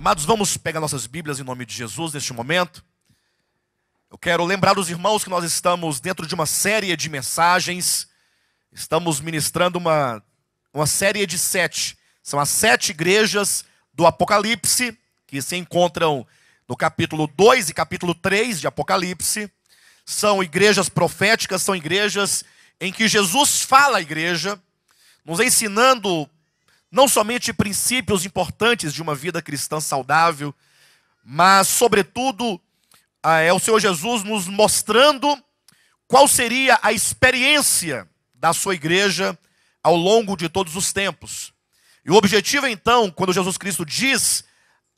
Amados, vamos pegar nossas Bíblias em nome de Jesus neste momento. Eu quero lembrar os irmãos que nós estamos dentro de uma série de mensagens. Estamos ministrando uma, uma série de sete. São as sete igrejas do Apocalipse, que se encontram no capítulo 2 e capítulo 3 de Apocalipse. São igrejas proféticas, são igrejas em que Jesus fala à igreja, nos ensinando não somente princípios importantes de uma vida cristã saudável, mas, sobretudo, ah, é o Senhor Jesus nos mostrando qual seria a experiência da sua igreja ao longo de todos os tempos. E o objetivo, então, quando Jesus Cristo diz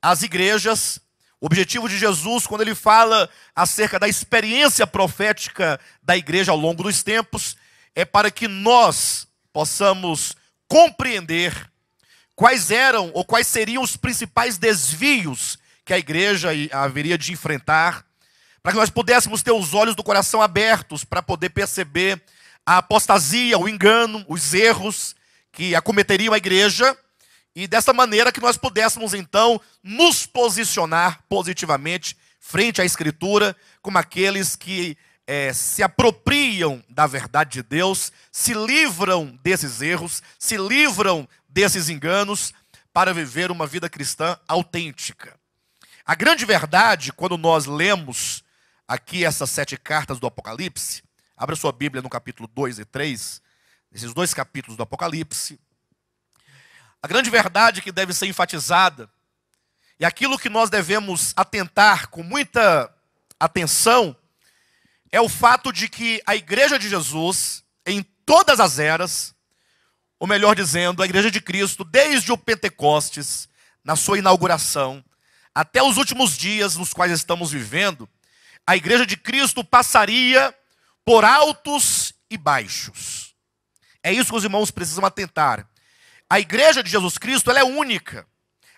às igrejas, o objetivo de Jesus, quando ele fala acerca da experiência profética da igreja ao longo dos tempos, é para que nós possamos compreender quais eram ou quais seriam os principais desvios que a igreja haveria de enfrentar, para que nós pudéssemos ter os olhos do coração abertos para poder perceber a apostasia, o engano, os erros que acometeriam a igreja, e dessa maneira que nós pudéssemos então nos posicionar positivamente frente à Escritura como aqueles que é, se apropriam da verdade de Deus, se livram desses erros, se livram desses enganos para viver uma vida cristã autêntica. A grande verdade, quando nós lemos aqui essas sete cartas do Apocalipse, abra sua Bíblia no capítulo 2 e 3, nesses dois capítulos do Apocalipse, a grande verdade que deve ser enfatizada e aquilo que nós devemos atentar com muita atenção é o fato de que a igreja de Jesus, em todas as eras, ou melhor dizendo, a igreja de Cristo, desde o Pentecostes, na sua inauguração, até os últimos dias nos quais estamos vivendo, a igreja de Cristo passaria por altos e baixos. É isso que os irmãos precisam atentar. A igreja de Jesus Cristo, ela é única.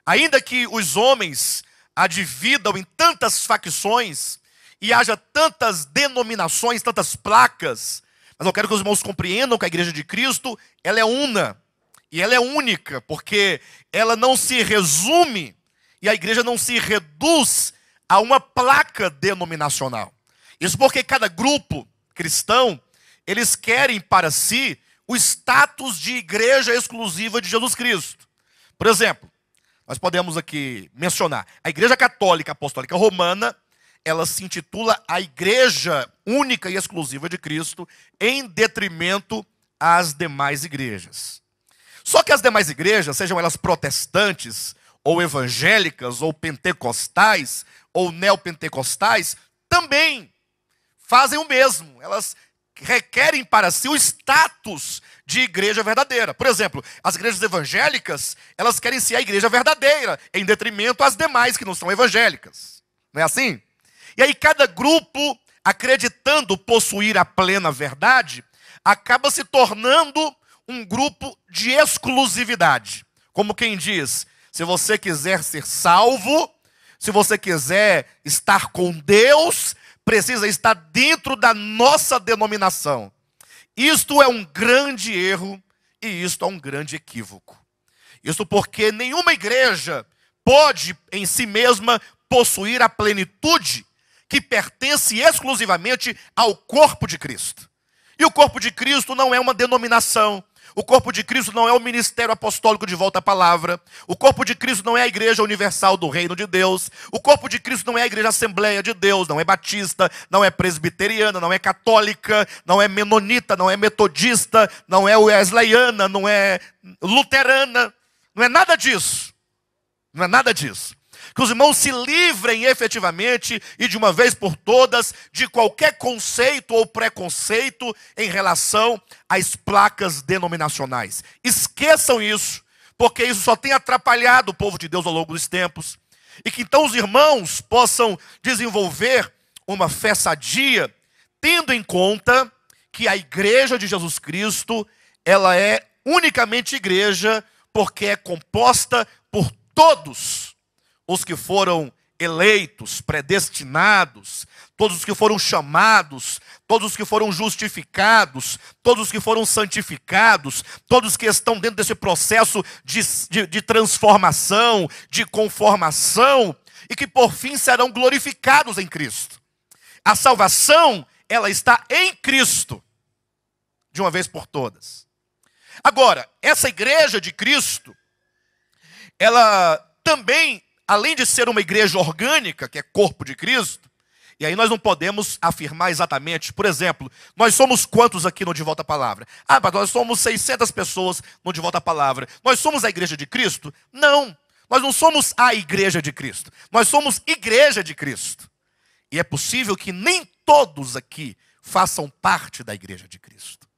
Ainda que os homens a dividam em tantas facções, e haja tantas denominações, tantas placas, mas eu quero que os irmãos compreendam que a igreja de Cristo, ela é una, e ela é única, porque ela não se resume e a igreja não se reduz a uma placa denominacional. Isso porque cada grupo cristão, eles querem para si o status de igreja exclusiva de Jesus Cristo. Por exemplo, nós podemos aqui mencionar a Igreja Católica Apostólica Romana, ela se intitula A Igreja Única e Exclusiva de Cristo, em detrimento às demais igrejas. Só que as demais igrejas, sejam elas protestantes, ou evangélicas, ou pentecostais, ou neopentecostais, também fazem o mesmo. Elas requerem para si o status de igreja verdadeira. Por exemplo, as igrejas evangélicas, elas querem ser a igreja verdadeira, em detrimento às demais que não são evangélicas. Não é assim? E aí cada grupo, acreditando possuir a plena verdade, acaba se tornando um grupo de exclusividade. Como quem diz: se você quiser ser salvo, se você quiser estar com Deus, precisa estar dentro da nossa denominação. Isto é um grande erro e isto é um grande equívoco. Isso porque nenhuma igreja pode em si mesma possuir a plenitude que pertence exclusivamente ao corpo de Cristo. E o corpo de Cristo não é uma denominação. O corpo de Cristo não é o ministério apostólico de volta à palavra. O corpo de Cristo não é a igreja universal do reino de Deus. O corpo de Cristo não é a igreja assembleia de Deus, não é batista, não é presbiteriana, não é católica, não é menonita, não é metodista, não é wesleyana, não é luterana. Não é nada disso. Não é nada disso que os irmãos se livrem efetivamente e de uma vez por todas de qualquer conceito ou preconceito em relação às placas denominacionais. Esqueçam isso, porque isso só tem atrapalhado o povo de Deus ao longo dos tempos. E que então os irmãos possam desenvolver uma fé sadia, tendo em conta que a igreja de Jesus Cristo, ela é unicamente igreja porque é composta por todos os que foram eleitos, predestinados, todos os que foram chamados, todos os que foram justificados, todos os que foram santificados, todos que estão dentro desse processo de, de, de transformação, de conformação, e que por fim serão glorificados em Cristo. A salvação, ela está em Cristo, de uma vez por todas. Agora, essa igreja de Cristo, ela também além de ser uma igreja orgânica, que é corpo de Cristo, e aí nós não podemos afirmar exatamente, por exemplo, nós somos quantos aqui no De Volta à Palavra? Ah, mas nós somos 600 pessoas no De Volta à Palavra. Nós somos a igreja de Cristo? Não. Nós não somos a igreja de Cristo. Nós somos igreja de Cristo. E é possível que nem todos aqui façam parte da igreja de Cristo.